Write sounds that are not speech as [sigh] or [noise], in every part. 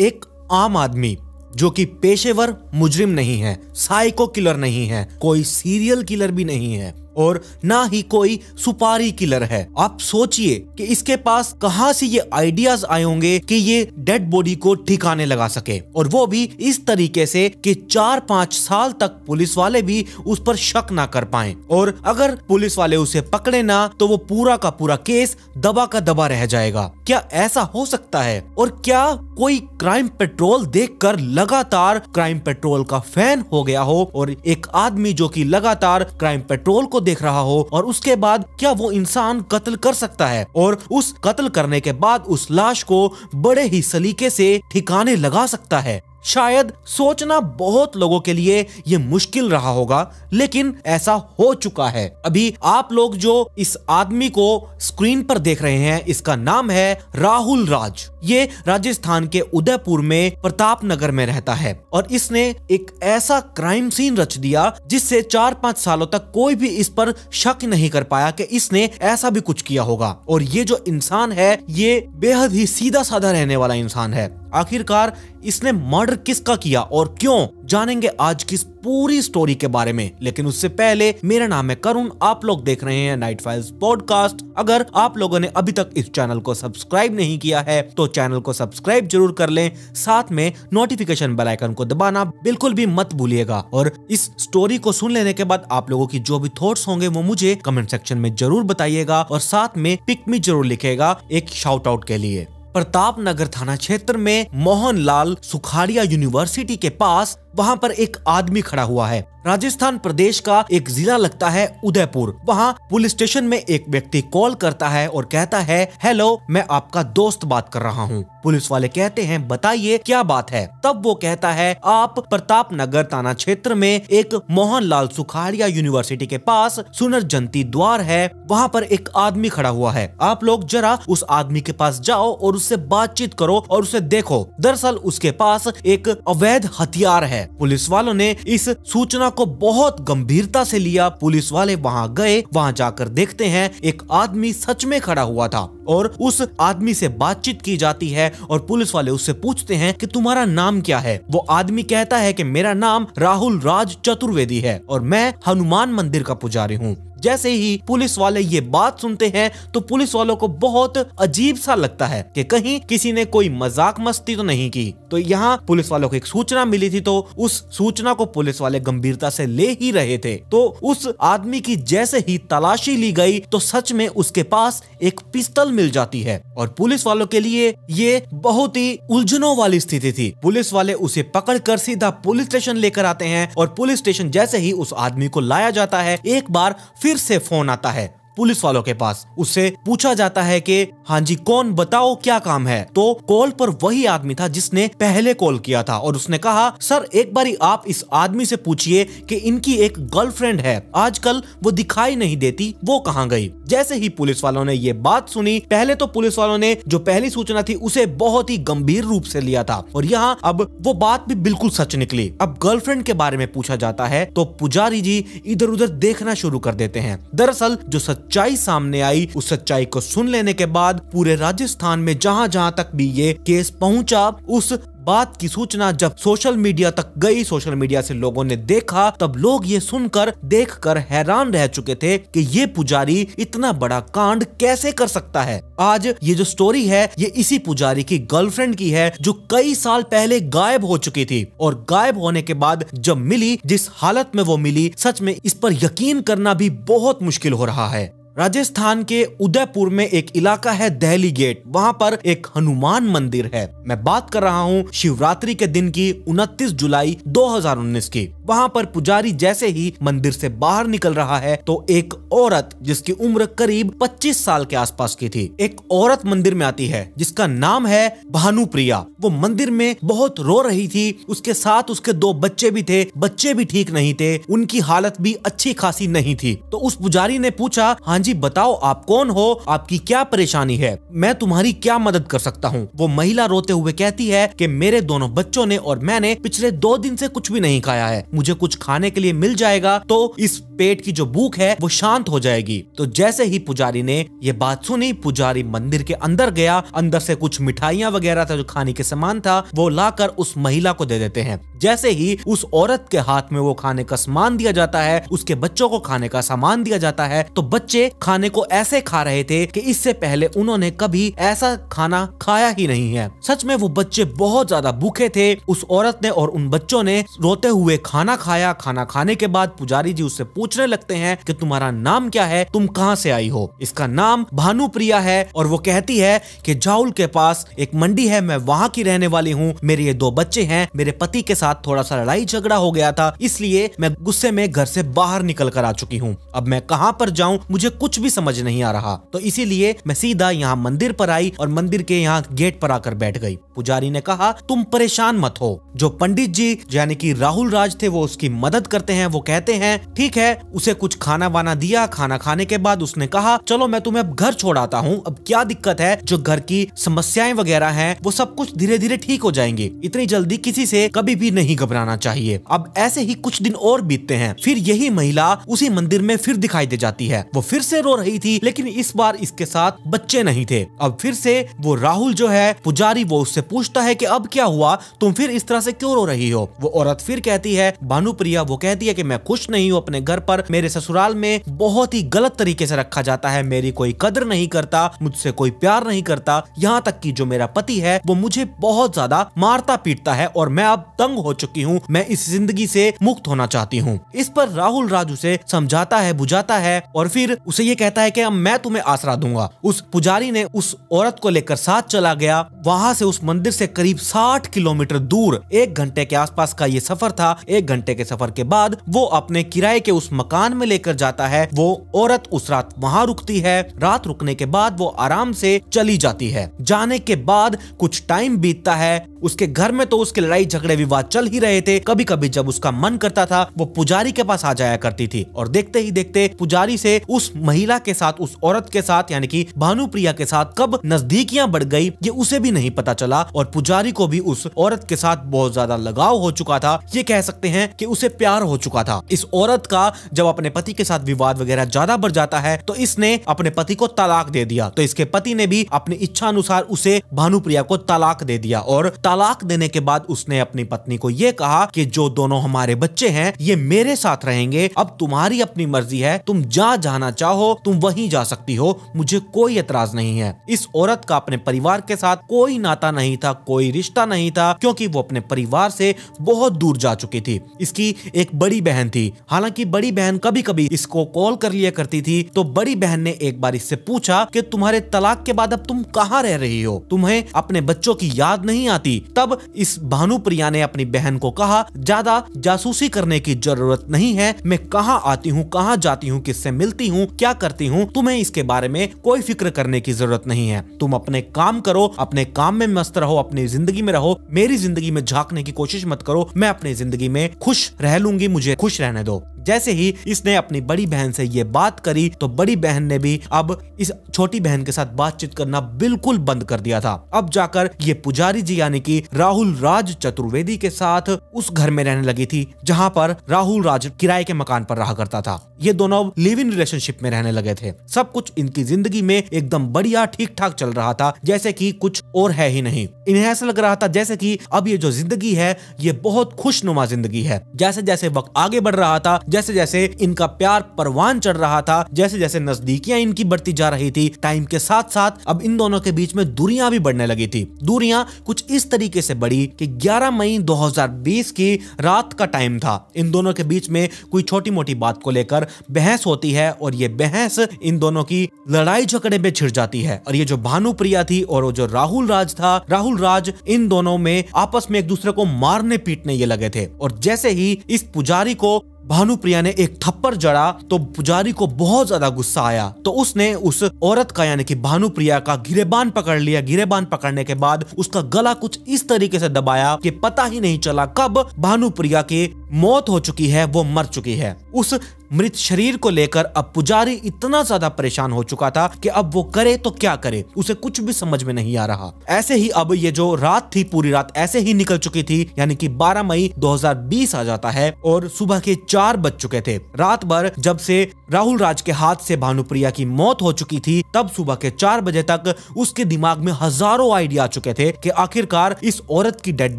एक आम आदमी जो कि पेशेवर मुजरिम नहीं है साइको किलर नहीं है कोई सीरियल किलर भी नहीं है और ना ही कोई सुपारी किलर है आप सोचिए कि इसके पास कहां से ये आइडियाज आए होंगे कि ये डेड बॉडी को ठिकाने लगा सके और वो भी इस तरीके से कि चार पांच साल तक पुलिस वाले भी उस पर शक ना कर पाए और अगर पुलिस वाले उसे पकड़े ना तो वो पूरा का पूरा केस दबा का दबा रह जाएगा क्या ऐसा हो सकता है और क्या कोई क्राइम पेट्रोल देख लगातार क्राइम पेट्रोल का फैन हो गया हो और एक आदमी जो की लगातार क्राइम पेट्रोल को देख रहा हो और उसके बाद क्या वो इंसान कत्ल कर सकता है और उस कत्ल करने के बाद उस लाश को बड़े ही सलीके से ठिकाने लगा सकता है शायद सोचना बहुत लोगों के लिए ये मुश्किल रहा होगा लेकिन ऐसा हो चुका है अभी आप लोग जो इस आदमी को स्क्रीन पर देख रहे हैं इसका नाम है राहुल राज ये राजस्थान के उदयपुर में प्रताप नगर में रहता है और इसने एक ऐसा क्राइम सीन रच दिया जिससे चार पांच सालों तक कोई भी इस पर शक नहीं कर पाया कि इसने ऐसा भी कुछ किया होगा और ये जो इंसान है ये बेहद ही सीधा साधा रहने वाला इंसान है आखिरकार इसने मर्डर किसका किया और क्यों जानेंगे आज की इस पूरी स्टोरी के बारे में लेकिन उससे पहले मेरा नाम है करुण आप लोग देख रहे हैं नाइट फाइल्स पॉडकास्ट अगर आप लोगों ने अभी तक इस चैनल को सब्सक्राइब नहीं किया है तो चैनल को सब्सक्राइब जरूर कर लें साथ में नोटिफिकेशन बेल आइकन को दबाना बिल्कुल भी मत भूलिएगा और इस स्टोरी को सुन लेने के बाद आप लोगों की जो भी थॉट्स होंगे वो मुझे कमेंट सेक्शन में जरूर बताइएगा और साथ में पिक मी जरूर लिखेगा एक शाउट आउट के लिए प्रताप नगर थाना क्षेत्र में मोहनलाल सुखाड़िया यूनिवर्सिटी के पास वहाँ पर एक आदमी खड़ा हुआ है राजस्थान प्रदेश का एक जिला लगता है उदयपुर वहाँ पुलिस स्टेशन में एक व्यक्ति कॉल करता है और कहता है हेलो मैं आपका दोस्त बात कर रहा हूँ पुलिस वाले कहते हैं बताइए क्या बात है तब वो कहता है आप प्रताप नगर थाना क्षेत्र में एक मोहन लाल सुखाड़िया यूनिवर्सिटी के पास सुनर जंती द्वार है वहाँ पर एक आदमी खड़ा हुआ है आप लोग जरा उस आदमी के पास जाओ और उससे बातचीत करो और उसे देखो दरअसल उसके पास एक अवैध हथियार है पुलिस वालों ने इस सूचना को बहुत गंभीरता से लिया पुलिस वाले वहाँ गए वहाँ जाकर देखते हैं एक आदमी सच में खड़ा हुआ था और उस आदमी से बातचीत की जाती है और पुलिस वाले उससे पूछते हैं कि तुम्हारा नाम क्या है वो आदमी कहता है कि मेरा नाम राहुल राज चतुर्वेदी है और मैं हनुमान मंदिर का पुजारी हूँ जैसे ही पुलिस वाले ये बात सुनते हैं तो पुलिस वालों को बहुत अजीब सा लगता है कि कहीं किसी ने कोई मजाक मस्ती तो नहीं की तो यहाँ पुलिस वालों को एक सूचना मिली थी तो उस सूचना को पुलिस वाले गंभीरता से ले ही रहे थे तो उस आदमी की जैसे ही तलाशी ली गई तो सच में उसके पास एक पिस्तल मिल जाती है और पुलिस वालों के लिए ये बहुत ही उलझनों वाली स्थिति थी पुलिस वाले उसे पकड़ कर सीधा पुलिस स्टेशन लेकर आते हैं और पुलिस स्टेशन जैसे ही उस आदमी को लाया जाता है एक बार फिर फिर से फोन आता है पुलिस वालों के पास उससे पूछा जाता है कि हाँ जी कौन बताओ क्या काम है तो कॉल पर वही आदमी था जिसने पहले कॉल किया था और उसने कहा सर एक बारी आप इस आदमी से पूछिए कि इनकी एक गर्लफ्रेंड है आजकल वो दिखाई नहीं देती वो कहाँ गई जैसे ही पुलिस वालों ने ये बात सुनी पहले तो पुलिस वालों ने जो पहली सूचना थी उसे बहुत ही गंभीर रूप से लिया था और यहाँ अब वो बात भी बिल्कुल सच निकली अब गर्लफ्रेंड के बारे में पूछा जाता है तो पुजारी जी इधर उधर देखना शुरू कर देते हैं दरअसल जो सच सच्चाई सामने आई उस सच्चाई को सुन लेने के बाद पूरे राजस्थान में जहाँ जहाँ तक भी ये केस पहुँचा उस बात की सूचना जब सोशल मीडिया तक गई सोशल मीडिया से लोगों ने देखा तब लोग ये सुनकर देख कर हैरान रह चुके थे कि ये पुजारी इतना बड़ा कांड कैसे कर सकता है आज ये जो स्टोरी है ये इसी पुजारी की गर्लफ्रेंड की है जो कई साल पहले गायब हो चुकी थी और गायब होने के बाद जब मिली जिस हालत में वो मिली सच में इस पर यकीन करना भी बहुत मुश्किल हो रहा है राजस्थान के उदयपुर में एक इलाका है दहली गेट वहाँ पर एक हनुमान मंदिर है मैं बात कर रहा हूँ शिवरात्रि के दिन की 29 जुलाई 2019 की वहाँ पर पुजारी जैसे ही मंदिर से बाहर निकल रहा है तो एक औरत जिसकी उम्र करीब 25 साल के आसपास की थी एक औरत मंदिर में आती है जिसका नाम है भानुप्रिया वो मंदिर में बहुत रो रही थी उसके साथ उसके दो बच्चे भी थे बच्चे भी ठीक नहीं थे उनकी हालत भी अच्छी खासी नहीं थी तो उस पुजारी ने पूछा हाँ जी बताओ आप कौन हो आपकी क्या परेशानी है मैं तुम्हारी क्या मदद कर सकता हूँ वो महिला रोते हुए कहती है की मेरे दोनों बच्चों ने और मैंने पिछले दो दिन से कुछ भी नहीं खाया है मुझे कुछ खाने के लिए मिल जाएगा तो इस पेट की जो भूख है वो शांत हो जाएगी तो जैसे ही पुजारी ने ये बात सुनी पुजारी मंदिर के अंदर गया अंदर से कुछ मिठाइयाँ वगैरह था जो खाने के सामान था वो लाकर उस महिला को दे देते हैं जैसे ही उस औरत के हाथ में वो खाने का सामान दिया जाता है उसके बच्चों को खाने का सामान दिया जाता है तो बच्चे खाने को ऐसे खा रहे थे कि इससे पहले उन्होंने कभी ऐसा खाना खाया ही नहीं है सच में वो बच्चे बहुत ज्यादा भूखे थे उस औरत ने और उन बच्चों ने रोते हुए खाना खाया खाना खाने के बाद पुजारी जी उससे पूछने लगते हैं कि तुम्हारा नाम क्या है तुम कहाँ से आई हो इसका नाम भानुप्रिया है और वो कहती है कि जाउल के पास एक मंडी है मैं वहाँ की रहने वाली हूँ मेरे ये दो बच्चे हैं मेरे पति के साथ थोड़ा सा लड़ाई झगड़ा हो गया था इसलिए मैं गुस्से में घर से बाहर निकल कर आ चुकी हूँ अब मैं कहाँ पर जाऊँ मुझे कुछ भी समझ नहीं आ रहा तो इसीलिए मैं सीधा यहाँ मंदिर पर आई और मंदिर के यहाँ गेट पर आकर बैठ गई पुजारी ने कहा तुम परेशान मत हो जो पंडित जी यानी कि राहुल राज थे वो उसकी मदद करते हैं वो कहते हैं ठीक है उसे कुछ खाना वाना दिया खाना खाने के बाद उसने कहा चलो मैं तुम्हें अब घर छोड़ाता हूँ अब क्या दिक्कत है जो घर की समस्याएं वगैरह है वो सब कुछ धीरे धीरे ठीक हो जाएंगे इतनी जल्दी किसी से कभी भी नहीं घबराना चाहिए अब ऐसे ही कुछ दिन और बीतते हैं फिर यही महिला उसी मंदिर में फिर दिखाई दे जाती है वो फिर से से रो रही थी लेकिन इस बार इसके साथ बच्चे नहीं थे अब फिर से वो राहुल जो है पुजारी वो उससे पूछता है कि अब क्या हुआ तुम फिर इस तरह से क्यों रो रही हो वो औरत फिर कहती है भानुप्रिया वो कहती है कि मैं खुश नहीं हूँ अपने घर पर मेरे ससुराल में बहुत ही गलत तरीके से रखा जाता है मेरी कोई कदर नहीं करता मुझसे कोई प्यार नहीं करता यहाँ तक की जो मेरा पति है वो मुझे बहुत ज्यादा मारता पीटता है और मैं अब तंग हो चुकी हूँ मैं इस जिंदगी से मुक्त होना चाहती हूँ इस पर राहुल राज उसे समझाता है बुझाता है और फिर उसे ये कहता है कि अब मैं तुम्हें आसरा दूंगा उस पुजारी ने उस औरत को लेकर साथ चला गया वहाँ से उस मंदिर से करीब 60 किलोमीटर दूर एक घंटे के आसपास का ये सफर था एक घंटे के सफर के बाद वो अपने किराए के उस मकान में लेकर जाता है वो औरत उस रात वहाँ रुकती है रात रुकने के बाद वो आराम से चली जाती है जाने के बाद कुछ टाइम बीतता है उसके घर में तो उसके लड़ाई झगड़े विवाद चल ही रहे थे कभी कभी जब उसका मन करता था वो पुजारी के पास आ जाया करती थी और देखते ही देखते पुजारी से उस महिला के साथ उस औरत के साथ यानी कि भानुप्रिया के साथ कब नजदीकियां बढ़ गई ये उसे भी नहीं पता चला और पुजारी को भी उस औरत के साथ बहुत ज्यादा लगाव हो चुका था ये कह सकते हैं कि उसे प्यार हो चुका था इस औरत का जब अपने पति के साथ विवाद वगैरह ज्यादा बढ़ जाता है तो इसने अपने पति को तलाक दे दिया तो इसके पति ने भी अपनी इच्छा अनुसार उसे भानुप्रिया को तलाक दे दिया और तलाक देने के बाद उसने अपनी पत्नी को यह कहा कि जो दोनों हमारे बच्चे हैं ये मेरे साथ रहेंगे अब तुम्हारी अपनी मर्जी है तुम जहाँ जाना चाहो हो तुम वहीं जा सकती हो मुझे कोई एतराज नहीं है इस औरत का अपने परिवार के साथ कोई नाता नहीं था कोई रिश्ता नहीं था क्योंकि वो अपने परिवार से बहुत दूर जा चुकी थी इसकी एक बड़ी बहन थी हालांकि बड़ी बहन कभी कभी इसको कॉल कर लिया करती थी तो बड़ी बहन ने एक बार इससे पूछा कि तुम्हारे तलाक के बाद अब तुम कहाँ रह रही हो तुम्हें अपने बच्चों की याद नहीं आती तब इस भानुप्रिया ने अपनी बहन को कहा ज्यादा जासूसी करने की जरूरत नहीं है मैं कहाँ आती हूँ कहाँ जाती हूँ किससे मिलती हूँ क्या करती हूँ तुम्हें इसके बारे में कोई फिक्र करने की जरूरत नहीं है तुम अपने काम करो अपने काम में मस्त रहो अपनी जिंदगी में रहो मेरी जिंदगी में झांकने की कोशिश मत करो मैं अपनी जिंदगी में खुश रह लूंगी मुझे खुश रहने दो जैसे ही इसने अपनी बड़ी बहन से ये बात करी तो बड़ी बहन ने भी अब इस छोटी बहन के साथ बातचीत करना बिल्कुल बंद कर दिया था अब जाकर ये पुजारी जी यानी कि राहुल राज चतुर्वेदी के साथ उस घर में रहने लगी थी जहाँ पर राहुल राज किराए के मकान पर रहा करता था ये दोनों लिव इन रिलेशनशिप में रहने लगे थे सब कुछ इनकी जिंदगी में एकदम बढ़िया ठीक ठाक चल रहा था जैसे की कुछ और है ही नहीं इन्हें ऐसा लग रहा था जैसे की अब ये जो जिंदगी है ये बहुत खुशनुमा जिंदगी है जैसे जैसे वक्त आगे बढ़ रहा था जैसे जैसे इनका प्यार परवान चढ़ रहा था जैसे जैसे नजदीकियां इनकी बढ़ती जा रही थी टाइम के साथ साथ अब इन दोनों के बीच में दूरियां भी बढ़ने लगी थी दूरियां कुछ इस तरीके से बढ़ी कि 11 मई 2020 की रात का टाइम था इन दोनों के बीच में कोई छोटी मोटी बात को लेकर बहस होती है और ये बहस इन दोनों की लड़ाई झगड़े में छिड़ जाती है और ये जो भानुप्रिया थी और वो जो राहुल राज था राहुल राज इन दोनों में आपस में एक दूसरे को मारने पीटने ये लगे थे और जैसे ही इस पुजारी को भानुप्रिया ने एक थप्पड़ जड़ा तो पुजारी को बहुत ज्यादा गुस्सा आया तो उसने उस औरत का यानी कि भानुप्रिया का गिरेबान पकड़ लिया गिरेबान पकड़ने के बाद उसका गला कुछ इस तरीके से दबाया कि पता ही नहीं चला कब भानुप्रिया के मौत हो चुकी है वो मर चुकी है उस मृत शरीर को लेकर अब पुजारी इतना ज्यादा परेशान हो चुका था कि अब वो करे तो क्या करे उसे कुछ भी समझ में नहीं आ रहा ऐसे ही अब ये जो रात थी पूरी रात ऐसे ही निकल चुकी थी यानी कि 12 मई 2020 आ जाता है और सुबह के चार बज चुके थे रात भर जब से राहुल राज के हाथ से भानुप्रिया की मौत हो चुकी थी तब सुबह के चार बजे तक उसके दिमाग में हजारों आइडिया आ चुके थे कि आखिरकार इस औरत की डेड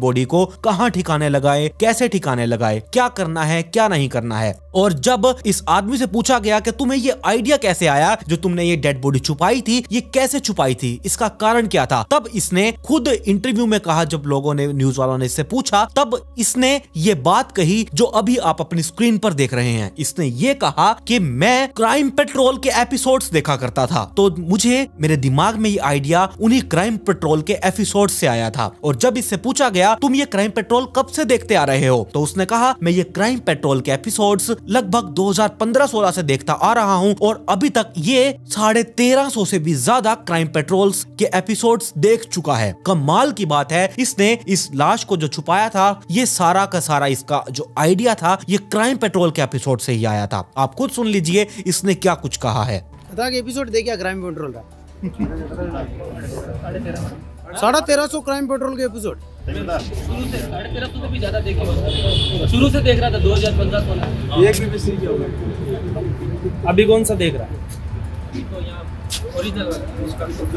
बॉडी को कहाँ ठिकाने लगाए कैसे ठिकाने लगाए क्या करना है क्या नहीं करना है और जब इस आदमी से पूछा गया कि तुम्हें ये आइडिया कैसे आया जो तुमने ये डेड बॉडी छुपाई थी ये कैसे छुपाई थी इसका कारण क्या था तब इसने खुद इंटरव्यू में कहा जब लोगों ने न्यूज वालों ने इससे पूछा तब इसने ये बात कही जो अभी आप अपनी स्क्रीन पर देख रहे हैं इसने ये कहा कि मैं क्राइम पेट्रोल के एपिसोड देखा करता था तो मुझे मेरे दिमाग में ये आइडिया उन्हीं क्राइम पेट्रोल के एपिसोड से आया था और जब इससे पूछा गया तुम ये क्राइम पेट्रोल कब से देखते आ रहे हो तो उसने कहा मैं ये क्राइम पेट्रोल के एपिसोड्स लगभग 2015-16 से देखता आ रहा हूँ और अभी तक ये साढ़े तेरह सौ से भी ज्यादा क्राइम पेट्रोल्स के एपिसोड्स देख चुका है कमाल की बात है इसने इस लाश को जो छुपाया था ये सारा का सारा इसका जो आइडिया था ये क्राइम पेट्रोल के एपिसोड से ही आया था आप खुद सुन लीजिए इसने क्या कुछ कहा है एपिसोड देखिए क्राइम पेट्रोल का [laughs] साढ़े तेरह सौ क्राइम पेट्रोल के एपिसोड शुरू से साढ़े तेरह सौ से भी ज्यादा देखे शुरू से देख रहा था दो हजार पंद्रह सोलह अभी कौन सा देख रहा है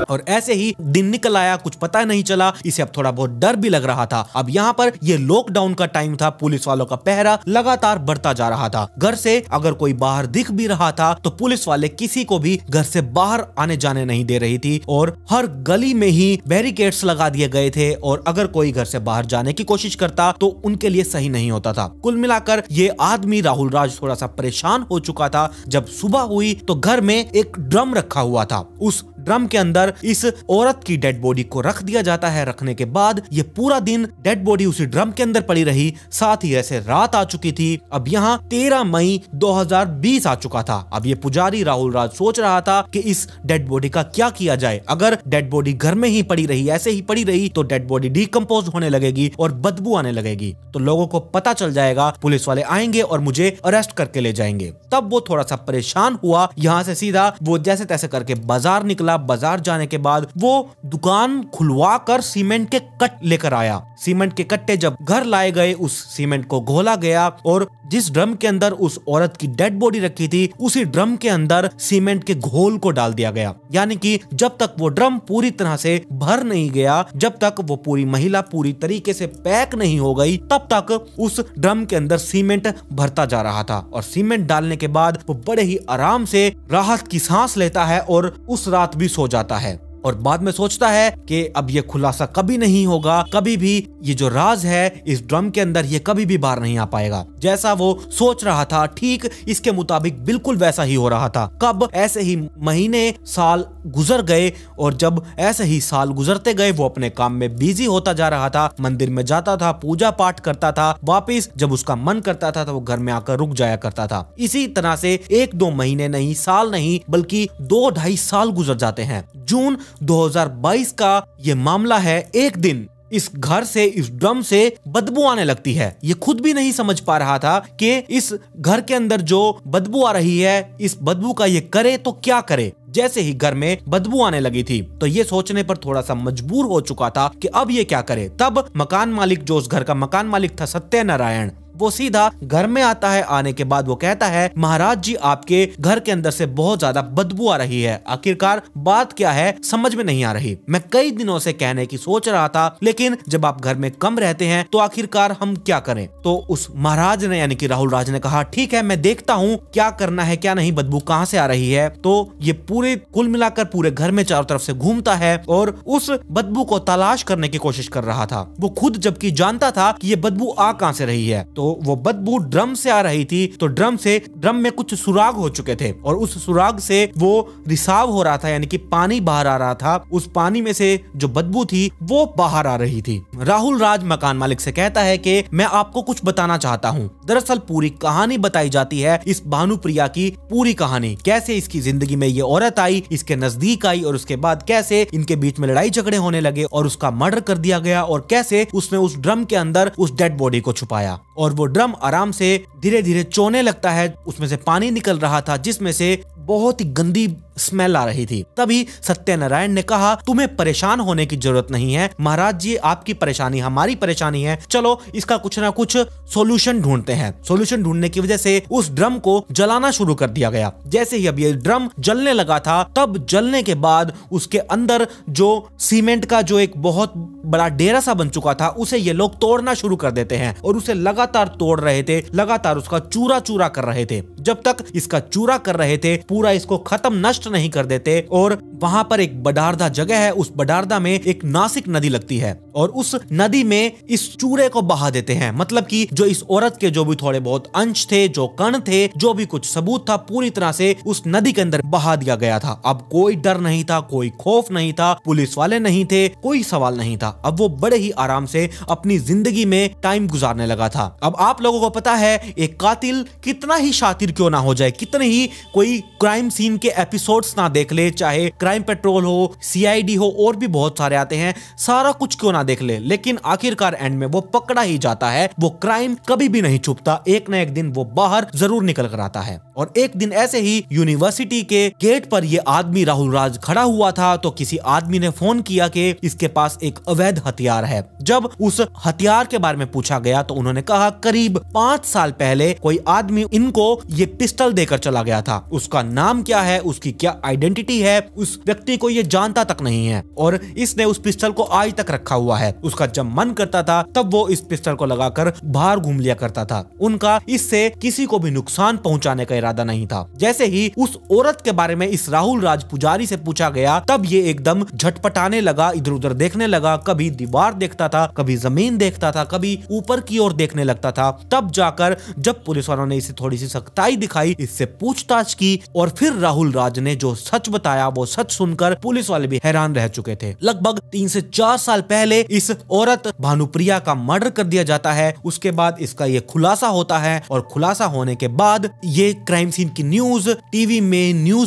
और ऐसे ही दिन निकल आया कुछ पता नहीं चला इसे अब थोड़ा बहुत डर भी लग रहा था अब यहाँ पर ये लॉकडाउन का टाइम था पुलिस वालों का पहरा लगातार बढ़ता जा रहा था घर से अगर कोई बाहर दिख भी रहा था तो पुलिस वाले किसी को भी घर से बाहर आने जाने नहीं दे रही थी और हर गली में ही बैरिकेड्स लगा दिए गए थे और अगर कोई घर से बाहर जाने की कोशिश करता तो उनके लिए सही नहीं होता था कुल मिलाकर ये आदमी राहुल राज थोड़ा सा परेशान हो चुका था जब सुबह हुई तो घर में एक ड्रम रखा हुआ था Us ड्रम के अंदर इस औरत की डेड बॉडी को रख दिया जाता है रखने के बाद ये पूरा दिन डेड बॉडी उसी ड्रम के अंदर पड़ी रही साथ ही ऐसे रात आ चुकी थी अब यहाँ 13 मई 2020 आ चुका था अब ये पुजारी राहुल राज सोच रहा था कि इस डेड बॉडी का क्या किया जाए अगर डेड बॉडी घर में ही पड़ी रही ऐसे ही पड़ी रही तो डेड बॉडी डीकम्पोज होने लगेगी और बदबू आने लगेगी तो लोगों को पता चल जाएगा पुलिस वाले आएंगे और मुझे अरेस्ट करके ले जाएंगे तब वो थोड़ा सा परेशान हुआ यहाँ से सीधा वो जैसे तैसे करके बाजार निकला लाभ बाजार जाने के बाद वो दुकान खुलवा कर सीमेंट के कट लेकर आया सीमेंट के कट्टे जब घर लाए गए उस सीमेंट को घोला गया और जिस ड्रम के अंदर उस औरत की डेड बॉडी रखी थी उसी ड्रम के अंदर सीमेंट के घोल को डाल दिया गया यानी कि जब तक वो ड्रम पूरी तरह से भर नहीं गया जब तक वो पूरी महिला पूरी तरीके से पैक नहीं हो गई तब तक उस ड्रम के अंदर सीमेंट भरता जा रहा था और सीमेंट डालने के बाद वो बड़े ही आराम से राहत की सांस लेता है और उस रात भी सो जाता है और बाद में सोचता है कि अब ये खुलासा कभी नहीं होगा कभी भी ये जो राज है इस ड्रम के अंदर ये कभी भी बाहर नहीं आ पाएगा जैसा वो सोच रहा था ठीक इसके मुताबिक बिल्कुल वैसा ही हो रहा था कब ऐसे ही महीने साल गुजर गए और जब ऐसे ही साल गुजरते गए वो अपने काम में बिजी होता जा रहा था मंदिर में जाता था पूजा पाठ करता था वापिस जब उसका मन करता था तो वो घर में आकर रुक जाया करता था इसी तरह से एक दो महीने नहीं साल नहीं बल्कि दो ढाई साल गुजर जाते हैं जून 2022 का ये मामला है एक दिन इस घर से इस ड्रम से बदबू आने लगती है ये खुद भी नहीं समझ पा रहा था कि इस घर के अंदर जो बदबू आ रही है इस बदबू का ये करे तो क्या करे जैसे ही घर में बदबू आने लगी थी तो ये सोचने पर थोड़ा सा मजबूर हो चुका था कि अब ये क्या करे तब मकान मालिक जो उस घर का मकान मालिक था सत्यनारायण वो सीधा घर में आता है आने के बाद वो कहता है महाराज जी आपके घर के अंदर से बहुत ज्यादा बदबू आ रही है आखिरकार बात क्या है समझ में नहीं आ रही मैं कई दिनों से कहने की सोच रहा था लेकिन जब आप घर में कम रहते हैं तो आखिरकार हम क्या करें तो उस महाराज ने यानी कि राहुल राज ने कहा ठीक है मैं देखता हूँ क्या करना है क्या नहीं बदबू कहाँ से आ रही है तो ये पूरे कुल मिलाकर पूरे घर में चारों तरफ से घूमता है और उस बदबू को तलाश करने की कोशिश कर रहा था वो खुद जबकि जानता था कि ये बदबू आ कहाँ से रही है तो वो बदबू ड्रम से आ रही थी तो ड्रम से ड्रम में कुछ सुराग हो चुके थे और उस सुराग से वो रिसाव हो रहा था यानी कि पानी बाहर आ रहा था उस पानी में से जो बदबू थी वो बाहर आ रही थी राहुल राज मकान मालिक से कहता है कि मैं आपको कुछ बताना चाहता हूँ दरअसल पूरी कहानी बताई जाती है इस भानुप्रिया की पूरी कहानी कैसे इसकी जिंदगी में ये औरत आई इसके नजदीक आई और उसके बाद कैसे इनके बीच में लड़ाई झगड़े होने लगे और उसका मर्डर कर दिया गया और कैसे उसने उस ड्रम के अंदर उस डेड बॉडी को छुपाया और वो ड्रम आराम से धीरे धीरे चोने लगता है उसमें से पानी निकल रहा था जिसमें से बहुत ही गंदी स्मेल आ रही थी तभी सत्यनारायण ने कहा तुम्हें परेशान होने की जरूरत नहीं है महाराज जी आपकी परेशानी हमारी परेशानी है चलो इसका कुछ ना कुछ सोल्यूशन ढूंढते हैं सोल्यूशन ढूंढने की वजह से उस ड्रम को जलाना शुरू कर दिया गया जैसे ही अब ये ड्रम जलने लगा था तब जलने के बाद उसके अंदर जो सीमेंट का जो एक बहुत बड़ा डेरा सा बन चुका था उसे ये लोग तोड़ना शुरू कर देते हैं और उसे लगातार तोड़ रहे थे लगातार उसका चूरा चूरा कर रहे थे जब तक इसका चूरा कर रहे थे पूरा इसको खत्म नष्ट नहीं कर देते और वहां पर एक बडारदा जगह है उस बडारदा में एक नासिक नदी लगती है और उस नदी में इस चूरे को बहा देते हैं मतलब कि जो इस औरत के जो भी थोड़े बहुत अंश थे जो कण थे जो भी कुछ सबूत था पूरी तरह से उस नदी के अंदर बहा दिया गया था अब कोई डर नहीं था कोई खौफ नहीं था पुलिस वाले नहीं थे कोई सवाल नहीं था अब वो बड़े ही आराम से अपनी जिंदगी में टाइम गुजारने लगा था अब आप लोगों को पता है एक कातिल कितना ही शातिर क्यों ना हो जाए कितने ही कोई क्राइम सीन के एपिसोड ना देख ले चाहे क्राइम पेट्रोल हो सी हो और भी बहुत सारे आते हैं सारा कुछ क्यों ना ना देख ले लेकिन आखिरकार एंड में वो पकड़ा ही जाता है वो क्राइम कभी भी नहीं छुपता एक न एक दिन वो बाहर जरूर निकल कर आता है और एक दिन ऐसे ही यूनिवर्सिटी के गेट पर ये आदमी राहुल राज खड़ा हुआ था तो किसी आदमी ने फोन किया कि इसके पास एक अवैध हथियार है जब उस हथियार के बारे में पूछा गया तो उन्होंने कहा करीब पांच साल पहले कोई आदमी इनको ये पिस्टल देकर चला गया था उसका नाम क्या है उसकी क्या आइडेंटिटी है उस व्यक्ति को ये जानता तक नहीं है और इसने उस पिस्टल को आज तक रखा हुआ हुआ है उसका जब मन करता था तब वो इस पिस्टल को लगाकर बाहर घूम लिया करता था उनका इससे किसी को भी नुकसान पहुंचाने का इरादा नहीं था जैसे ही उस औरत के बारे में इस राहुल राज पुजारी से पूछा गया तब ये एकदम झटपटाने लगा इधर उधर देखने लगा कभी दीवार देखता था कभी जमीन देखता था कभी ऊपर की ओर देखने लगता था तब जाकर जब पुलिस वालों ने इसे थोड़ी सी सख्ताई दिखाई इससे पूछताछ की और फिर राहुल राज ने जो सच बताया वो सच सुनकर पुलिस वाले भी हैरान रह चुके थे लगभग तीन से चार साल पहले इस औरत भानुप्रिया का मर्डर कर दिया जाता है उसके बाद इसका ये खुलासा होता है और खुलासा होने के बाद ये क्राइम सीन की न्यूज टीवी में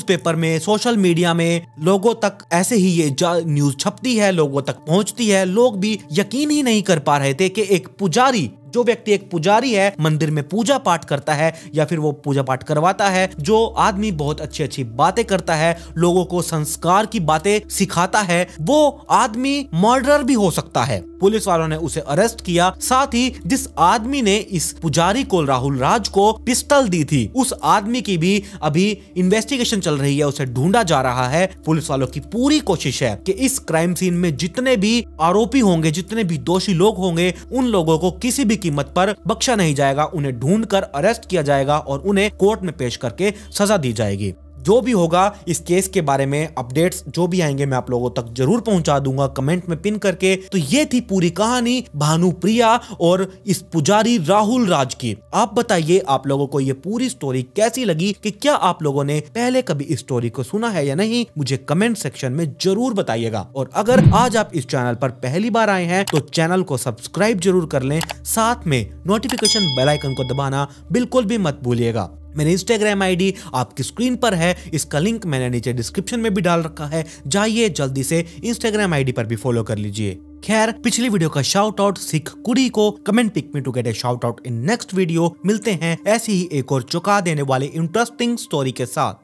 पेपर में सोशल मीडिया में लोगों तक ऐसे ही ये न्यूज छपती है लोगों तक पहुंचती है लोग भी यकीन ही नहीं कर पा रहे थे कि एक पुजारी जो व्यक्ति एक पुजारी है मंदिर में पूजा पाठ करता है या फिर वो पूजा पाठ करवाता है जो आदमी बहुत अच्छी अच्छी बातें करता है लोगों को संस्कार की बातें सिखाता है वो आदमी मर्डर भी हो सकता है पुलिस वालों ने उसे अरेस्ट किया साथ ही जिस आदमी ने इस पुजारी को राहुल राज को पिस्टल दी थी उस आदमी की भी अभी इन्वेस्टिगेशन चल रही है उसे ढूंढा जा रहा है पुलिस वालों की पूरी कोशिश है कि इस क्राइम सीन में जितने भी आरोपी होंगे जितने भी दोषी लोग होंगे उन लोगों को किसी भी कीमत पर बख्शा नहीं जाएगा उन्हें ढूंढ कर अरेस्ट किया जाएगा और उन्हें कोर्ट में पेश करके सजा दी जाएगी जो भी होगा इस केस के बारे में अपडेट्स जो भी आएंगे मैं आप लोगों तक जरूर पहुंचा दूंगा कमेंट में पिन करके तो ये थी पूरी कहानी भानुप्रिया और इस पुजारी राहुल राज की आप बताइए आप लोगों को ये पूरी स्टोरी कैसी लगी कि क्या आप लोगों ने पहले कभी इस स्टोरी को सुना है या नहीं मुझे कमेंट सेक्शन में जरूर बताइएगा और अगर आज आप इस चैनल पर पहली बार आए हैं तो चैनल को सब्सक्राइब जरूर कर ले साथ में नोटिफिकेशन बेलाइकन को दबाना बिल्कुल भी मत भूलिएगा मेरे इंस्टाग्राम आईडी आपकी स्क्रीन पर है इसका लिंक मैंने नीचे डिस्क्रिप्शन में भी डाल रखा है जाइए जल्दी से इंस्टाग्राम आईडी पर भी फॉलो कर लीजिए खैर पिछली वीडियो का शाउट आउट सिख कुड़ी को कमेंट पिक में to get a shout out in next video मिलते हैं ऐसी ही एक और चुका देने वाली इंटरेस्टिंग स्टोरी के साथ